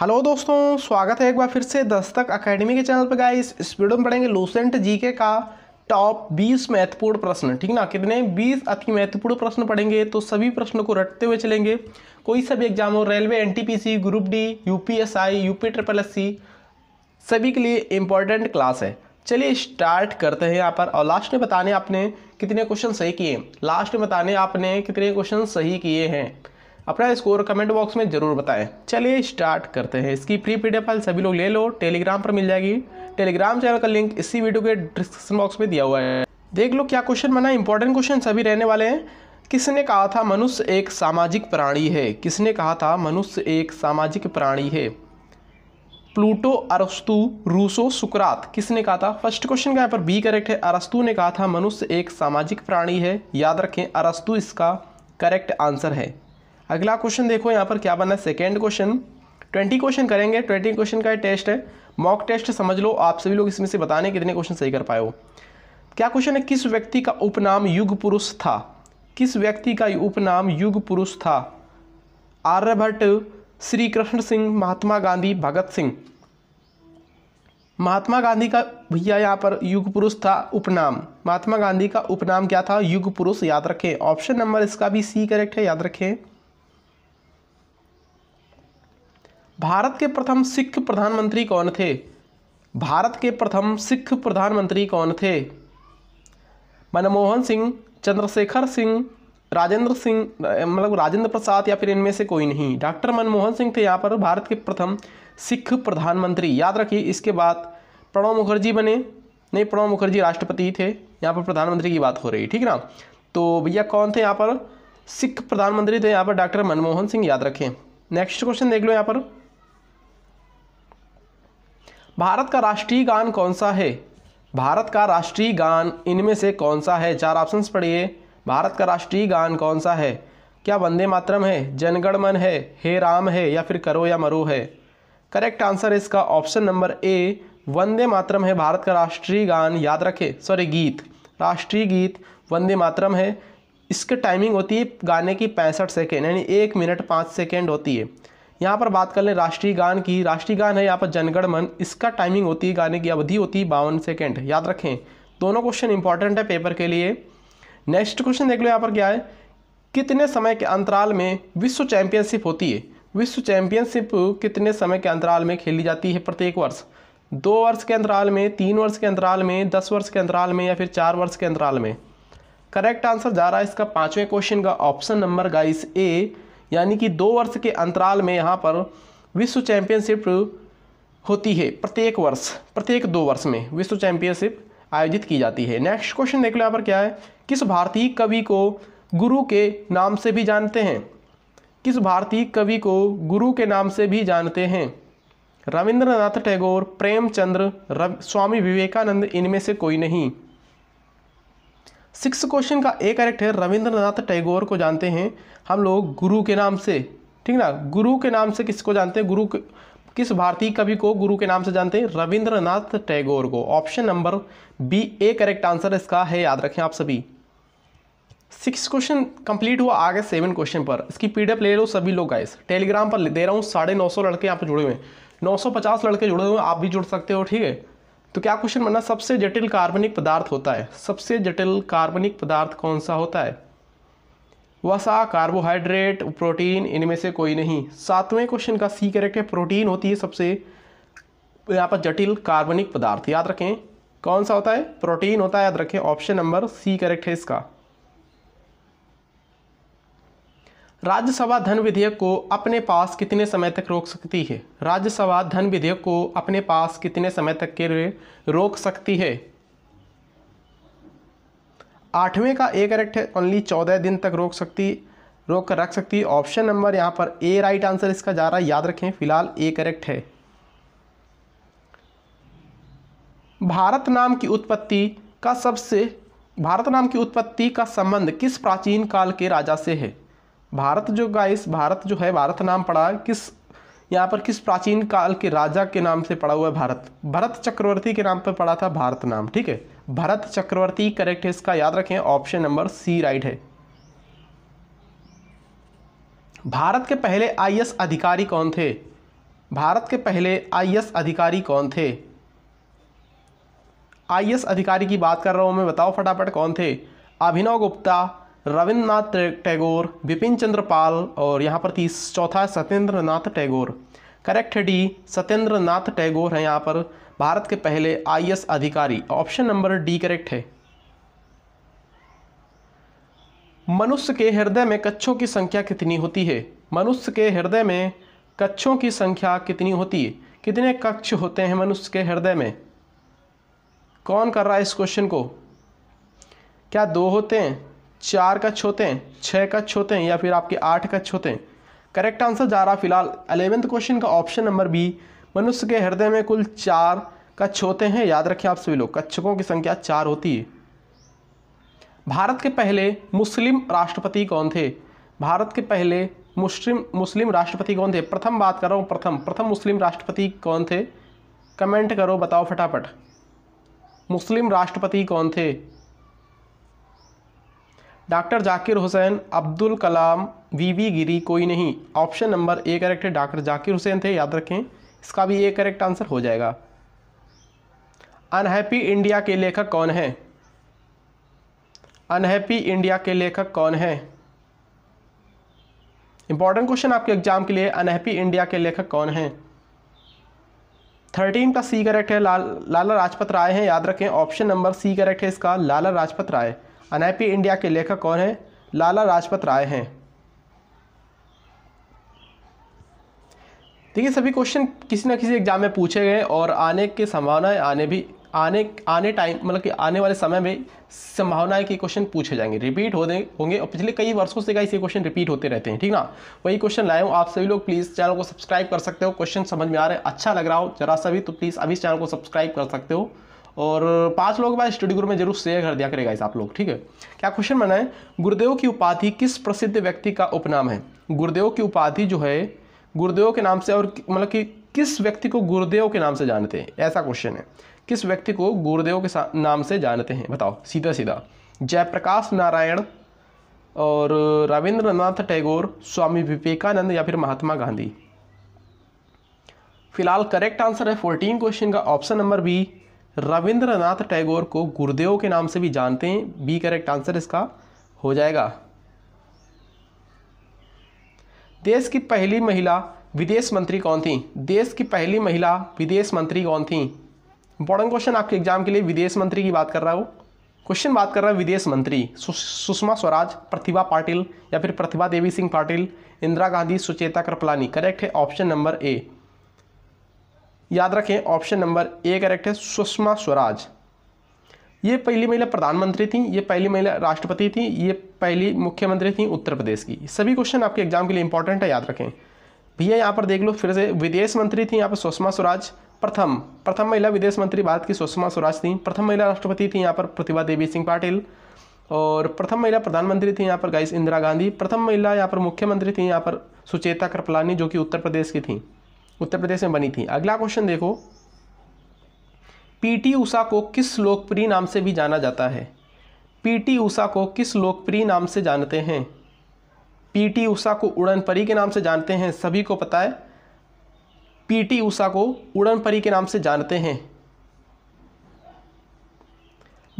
hello दोस्तों स्वागत है एक बार फिर से दस्तक अकेडमी के चैनल पर गाइस इस वीडियो में पढ़ेंगे लूसेंट जीके का टॉप 20 महत्वपूर्ण प्रश्न ठीक ना कितने 20 अति महत्वपूर्ण प्रश्न पढ़ेंगे तो सभी प्रश्नों को रटते हुए चलेंगे कोई सभी एग्जाम हो railway NTPC group D UPSI UP triple S C सभी के लिए इम्पोर्टेंट क्लास है चलिए स्टार्ट करते हैं यहाँ पर और लास्ट में बताने आपने कितने क्वेश्चन सही किए लास्ट में बताने आपने कितने क्वेश्चन सही किए हैं अपना स्कोर कमेंट बॉक्स में ज़रूर बताएं चलिए स्टार्ट करते हैं इसकी प्री पी फाइल सभी लोग ले लो टेलीग्राम पर मिल जाएगी टेलीग्राम चैनल का लिंक इसी वीडियो के डिस्क्रिप्शन बॉक्स में दिया हुआ है देख लो क्या क्वेश्चन बना इंपॉर्टेंट क्वेश्चन सभी रहने वाले हैं किसने कहा था मनुष्य एक सामाजिक प्राणी है किसने कहा था मनुष्य एक सामाजिक प्राणी है प्लूटो अरस्तु रूसो सुकरात किसने कहा था फर्स्ट क्वेश्चन का यहाँ पर बी करेक्ट है अरस्तु ने कहा था मनुष्य एक सामाजिक प्राणी है याद रखें अरस्तु इसका करेक्ट आंसर है अगला क्वेश्चन देखो यहाँ पर क्या बना है सेकेंड क्वेश्चन ट्वेंटी क्वेश्चन करेंगे ट्वेंटी क्वेश्चन का टेस्ट है मॉक टेस्ट समझ लो आप सभी लोग इसमें से बताने कितने क्वेश्चन सही कर पाए हो क्या क्वेश्चन है किस व्यक्ति का उपनाम युग पुरुष था किस व्यक्ति का उपनाम युग पुरुष था आर्यभट्ट श्री कृष्ण सिंह महात्मा गांधी भगत सिंह महात्मा गांधी का भैया यहाँ पर युग पुरुष था उपनाम महात्मा गांधी का उपनाम क्या था युग पुरुष याद रखें ऑप्शन नंबर इसका भी सी करेक्ट है याद रखें भारत के प्रथम सिख प्रधानमंत्री कौन थे भारत के प्रथम सिख प्रधानमंत्री कौन थे मनमोहन सिंह चंद्रशेखर सिंह राजेंद्र सिंह मतलब राजेंद्र प्रसाद या फिर इनमें से कोई नहीं डॉक्टर मनमोहन सिंह थे यहाँ पर भारत के प्रथम सिख प्रधानमंत्री याद रखिए इसके बाद प्रणब मुखर्जी बने नहीं प्रणब मुखर्जी राष्ट्रपति थे यहाँ पर प्रधानमंत्री की बात हो रही ठीक ना तो भैया कौन थे यहाँ पर सिख प्रधानमंत्री थे यहाँ पर डॉक्टर मनमोहन सिंह याद रखें नेक्स्ट क्वेश्चन देख लो यहाँ पर भारत का राष्ट्रीय गान कौन सा है भारत का राष्ट्रीय गान इनमें से कौन सा है चार ऑप्शन पढ़िए भारत का राष्ट्रीय गान कौन सा है क्या वंदे मातरम है जनगणमन है हे राम है या फिर करो या मरो है करेक्ट आंसर इसका option number A Vande Mataram है भारत का राष्ट्रीय गान याद रखें सॉरी गीत राष्ट्रीय गीत वंदे मातरम है इसके टाइमिंग होती है गाने की पैंसठ सेकेंड यानी एक मिनट पाँच सेकेंड होती है यहाँ पर बात कर लें राष्ट्रीय गान की राष्ट्रीय गान है यहाँ पर जनगण मन इसका टाइमिंग होती है गाने की अवधि होती है बावन सेकेंड याद रखें दोनों क्वेश्चन इंपॉर्टेंट है पेपर के लिए नेक्स्ट क्वेश्चन देख लो यहाँ पर क्या है कितने समय के अंतराल में विश्व चैंपियनशिप होती है विश्व चैंपियनशिप कितने समय के अंतराल में खेली जाती है प्रत्येक वर्ष दो वर्ष के अंतराल में तीन वर्ष के अंतराल में दस वर्ष के अंतराल में या फिर चार वर्ष के अंतराल में करेक्ट आंसर जा रहा है इसका पांचवें क्वेश्चन का ऑप्शन नंबर गाइस ए यानी कि दो वर्ष के अंतराल में यहाँ पर विश्व चैंपियनशिप होती है प्रत्येक वर्ष प्रत्येक दो वर्ष में विश्व चैंपियनशिप आयोजित की जाती है नेक्स्ट क्वेश्चन देख लो यहाँ पर क्या है किस भारतीय कवि को गुरु के नाम से भी जानते हैं किस भारतीय कवि को गुरु के नाम से भी जानते हैं रविंद्रनाथ टैगोर प्रेमचंद्र स्वामी विवेकानंद इनमें से कोई नहीं सिक्स क्वेश्चन का ए करेक्ट है रविंद्रनाथ टैगोर को जानते हैं हम लोग गुरु के नाम से ठीक ना गुरु के नाम से किसको जानते हैं गुरु के, किस भारतीय कवि को गुरु के नाम से जानते हैं रविंद्रनाथ टैगोर को option number B A correct answer इसका है याद रखें आप सभी सिक्स क्वेश्चन कंप्लीट हुआ आगे सेवन क्वेश्चन पर इसकी पीडीएफ ले लो सभी लोग गाइस टेलीग्राम पर दे रहा हूँ साढ़े नौ सौ लड़के यहाँ पर जुड़े हुए हैं नौ सौ पचास लड़के जुड़े हुए हैं आप भी जुड़ सकते हो ठीक है तो क्या क्वेश्चन बनना सबसे जटिल कार्बनिक पदार्थ होता है सबसे जटिल कार्बनिक पदार्थ कौन सा होता है वसा कार्बोहाइड्रेट प्रोटीन इनमें से कोई नहीं सातवें क्वेश्चन का सी करेक्ट है प्रोटीन होती है सबसे यहाँ पर जटिल कार्बनिक पदार्थ याद रखें कौन सा होता है प्रोटीन होता है याद रखें ऑप्शन नंबर सी करेक्ट है इसका राज्यसभा धन विधेयक को अपने पास कितने समय तक रोक सकती है राज्यसभा धन विधेयक को अपने पास कितने समय तक के लिए रोक सकती है आठवें का ए करेक्ट है ओनली चौदह दिन तक रोक सकती रोक कर रख सकती है ऑप्शन नंबर यहाँ पर ए राइट आंसर इसका जा रहा है याद रखें फिलहाल ए करेक्ट है भारत नाम की उत्पत्ति का सबसे भारत नाम की उत्पत्ति का संबंध किस प्राचीन काल के राजा से है भारत जो गाइस भारत जो है भारत नाम पड़ा किस यहाँ पर किस प्राचीन काल के राजा के नाम से पड़ा हुआ है भारत भरत चक्रवर्ती के नाम पर पड़ा था भारत नाम ठीक है भरत चक्रवर्ती करेक्ट है इसका याद रखें ऑप्शन नंबर सी राइट है भारत के पहले आईएएस अधिकारी कौन थे भारत के पहले आईएएस अधिकारी कौन थे आईएएस अधिकारी की बात कर रहा हूं मैं बताओ फटाफट कौन थे अभिनव गुप्ता रविन्द्रनाथ टैगोर विपिन चंद्र पाल और यहाँ पर तीस चौथा सत्येंद्र नाथ टैगोर करेक्ट है डी सत्येंद्र नाथ टैगोर हैं यहाँ पर भारत के पहले आई अधिकारी ऑप्शन नंबर डी करेक्ट है मनुष्य के हृदय में कच्छों की संख्या कितनी होती है मनुष्य के हृदय में कच्छों की संख्या कितनी होती है कितने कक्ष होते हैं मनुष्य के हृदय में कौन कर रहा है इस क्वेश्चन को क्या दो होते हैं चार का छोते हैं छः का छोते हैं या फिर आपके आठ का छोते हैं करेक्ट आंसर जा रहा फिलहाल अलेवेंथ क्वेश्चन का ऑप्शन नंबर बी मनुष्य के हृदय में कुल चार का छोते हैं याद रखें आप सभी लोग कच्छकों की संख्या चार होती है भारत के पहले मुस्लिम राष्ट्रपति कौन थे भारत के पहले मुस्लिम मुस्लिम राष्ट्रपति कौन थे प्रथम बात कर रहा हूँ प्रथम प्रथम मुस्लिम राष्ट्रपति कौन थे कमेंट करो बताओ फटाफट मुस्लिम राष्ट्रपति कौन थे डॉक्टर जाकिर हुसैन अब्दुल कलाम वीवी गिरी कोई नहीं ऑप्शन नंबर ए करेक्ट है डॉक्टर जाकिर हुसैन थे याद रखें इसका भी ए करेक्ट आंसर हो जाएगा अनहैप्पी इंडिया के लेखक कौन है अनहैप्पी इंडिया के लेखक कौन है इंपॉर्टेंट क्वेश्चन आपके एग्जाम के लिए अनहैप्पी इंडिया के लेखक कौन है थर्टीन का सी करेक्ट है लाल लाला राजपत राय हैं याद रखें ऑप्शन नंबर सी करेक्ट है इसका लाला राजपत राय अनैपी इंडिया के लेखक कौन हैं लाला लाजपत राय हैं देखिए सभी क्वेश्चन किसी ना किसी एग्जाम में पूछे गए और आने की संभावनाएं आने भी आने आने टाइम मतलब कि आने वाले समय में संभावना है कि क्वेश्चन पूछे जाएंगे रिपीट हो होंगे और पिछले कई वर्षों से कई ये क्वेश्चन रिपीट होते रहते हैं ठीक ना वही क्वेश्चन लाए हूँ आप सभी लोग प्लीज़ चैनल को सब्सक्राइब कर सकते हो क्वेश्चन समझ में आ रहे हैं अच्छा लग रहा हो जरा सा भी तो प्लीज़ अभी चैनल को सब्सक्राइब कर सकते हो और पांच लोग के बाद स्टडी ग्रुप में जरूर शेयर कर दिया करेगा इस आप लोग ठीक है क्या क्वेश्चन बनाए गुरुदेव की उपाधि किस प्रसिद्ध व्यक्ति का उपनाम है गुरुदेव की उपाधि जो है गुरुदेव के नाम से और मतलब कि किस व्यक्ति को गुरुदेव के नाम से जानते हैं ऐसा क्वेश्चन है किस व्यक्ति को गुरुदेव के नाम से जानते हैं बताओ सीधा सीधा जयप्रकाश नारायण और रविंद्रनाथ टैगोर स्वामी विवेकानंद या फिर महात्मा गांधी फिलहाल करेक्ट आंसर है फोर्टीन क्वेश्चन का option number B Rabindranath Tagore को गुरुदेव के नाम से भी जानते हैं बी करेक्ट आंसर इसका हो जाएगा देश की पहली महिला विदेश मंत्री कौन थी देश की पहली महिला विदेश मंत्री कौन थी इंपॉर्टेंट क्वेश्चन आपके एग्जाम के लिए विदेश मंत्री की बात कर रहा हूँ क्वेश्चन बात कर रहा है विदेश मंत्री सुषमा स्वराज प्रतिभा पाटिल या फिर प्रतिभा देवी सिंह पाटिल इंदिरा गांधी सुचेता कृपलानी करेक्ट है ऑप्शन नंबर ए याद रखें ऑप्शन नंबर ए करेक्ट है सुषमा स्वराज ये पहली महिला प्रधानमंत्री थी ये पहली महिला राष्ट्रपति थी ये पहली मुख्यमंत्री थी उत्तर प्रदेश की सभी क्वेश्चन आपके एग्जाम के लिए इंपॉर्टेंट है याद रखें भैया यहाँ पर देख लो फिर से विदेश मंत्री थी यहाँ पर सुषमा स्वराज प्रथम प्रथम महिला विदेश मंत्री भारत की सुषमा स्वराज थी प्रथम महिला राष्ट्रपति थी यहाँ पर प्रतिभा देवी सिंह पाटिल और प्रथम महिला प्रधानमंत्री थी यहाँ पर गाइस इंदिरा गांधी प्रथम महिला यहाँ पर मुख्यमंत्री थी यहाँ पर सुचेता कृपलानी जो कि उत्तर प्रदेश की थी उत्तर प्रदेश में बनी थी अगला क्वेश्चन देखो पीटी उषा को किस लोकप्रिय नाम से भी जाना जाता है पीटी उषा को किस लोकप्रिय नाम से जानते हैं पीटी उषा को उड़न परी के नाम से जानते हैं सभी को पता है पीटी उषा को उड़न परी के नाम से जानते हैं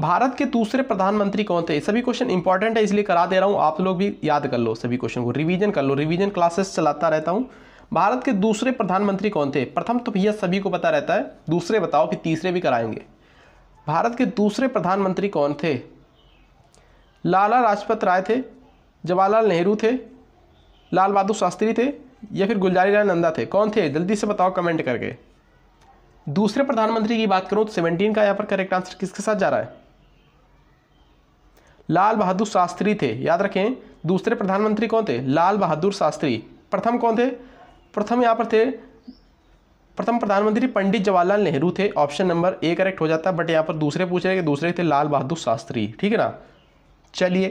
भारत के दूसरे प्रधानमंत्री कौन थे सभी क्वेश्चन इंपॉर्टेंट है इसलिए करा दे रहा हूं आप लोग भी याद कर लो सभी क्वेश्चन को रिवीजन कर लो रिवीजन क्लासेस चलाता रहता हूँ भारत के दूसरे प्रधानमंत्री कौन थे प्रथम तो भैया सभी को पता रहता है दूसरे बताओ फिर तीसरे भी कराएंगे भारत के दूसरे प्रधानमंत्री कौन थे लाला लाजपत राय थे जवाहरलाल नेहरू थे लाल बहादुर शास्त्री थे या फिर गुलजारी लाल नंदा थे कौन थे जल्दी से बताओ कमेंट करके दूसरे प्रधानमंत्री की बात करूं तो सेवनटीन का यहाँ पर करेक्ट आंसर किसके साथ जा रहा है लाल बहादुर शास्त्री थे याद रखें दूसरे प्रधानमंत्री कौन थे लाल बहादुर शास्त्री प्रथम कौन थे प्रथम यहाँ पर थे प्रथम प्रधानमंत्री पंडित जवाहरलाल नेहरू थे ऑप्शन नंबर ए करेक्ट हो जाता है बट यहाँ पर दूसरे पूछ रहे कि दूसरे थे लाल बहादुर शास्त्री ठीक है ना चलिए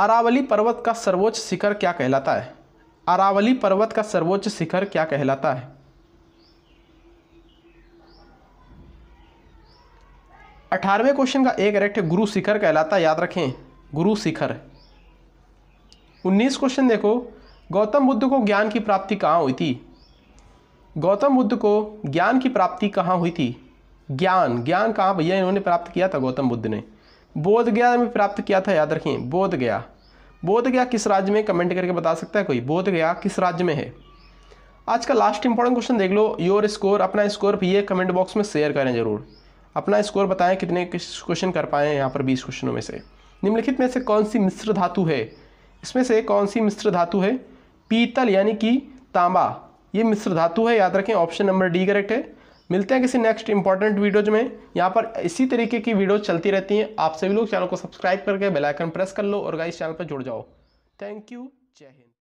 अरावली पर्वत का सर्वोच्च शिखर क्या कहलाता है अरावली पर्वत का सर्वोच्च शिखर क्या कहलाता है अठारहवें क्वेश्चन का एक करेक्ट गुरु शिखर कहलाता है याद रखें गुरु शिखर उन्नीस क्वेश्चन देखो गौतम बुद्ध को ज्ञान की प्राप्ति कहाँ हुई थी गौतम बुद्ध को ज्ञान की प्राप्ति कहाँ हुई थी ज्ञान ज्ञान कहाँ भैया इन्होंने प्राप्त किया था गौतम बुद्ध ने बोध गया में प्राप्त किया था याद रखिए बोध गया बोध गया किस राज्य में कमेंट करके बता सकता है कोई बोध गया किस राज्य में है आज का लास्ट इंपॉर्टेंट क्वेश्चन देख लो योर स्कोर अपना स्कोर ये कमेंट बॉक्स में शेयर करें जरूर अपना स्कोर बताएं कितने क्वेश्चन कर पाए यहाँ पर बीस क्वेश्चनों में से निम्नलिखित में से कौन सी मिश्र धातु है इसमें से कौन सी मिश्र धातु है पीतल यानी कि तांबा ये मिश्र धातु है याद रखें ऑप्शन नंबर डी करेक्ट है मिलते हैं किसी नेक्स्ट इंपॉर्टेंट वीडियोज में यहाँ पर इसी तरीके की वीडियोज चलती रहती हैं आप सभी लोग चैनल को सब्सक्राइब करके बेलाइकन प्रेस कर लो और इस चैनल पर जुड़ जाओ थैंक यू जय हिंद